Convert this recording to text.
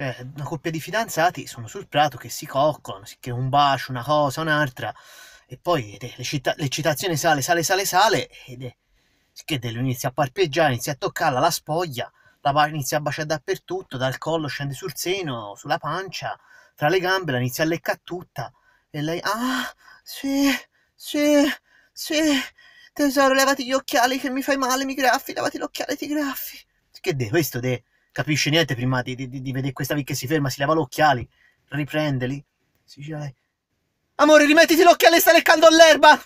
Cioè, una coppia di fidanzati sono sul prato che si coccolano, che un bacio, una cosa, un'altra, e poi eh, l'eccitazione sale, sale, sale, sale, ed è che lo inizia a parpeggiare, inizia a toccarla, la spoglia, la inizia a baciare dappertutto, dal collo scende sul seno, sulla pancia, tra le gambe, la inizia a leccare tutta, e lei, ah, sì, sì, sì, tesoro, levati gli occhiali che mi fai male, mi graffi, levati gli occhiali, ti graffi. Schede, questo de capisce niente prima di, di, di vedere questa vic che si ferma, si leva gli occhiali, riprende si gira lei. Amore, rimettiti l'occhiale, sta leccando l'erba!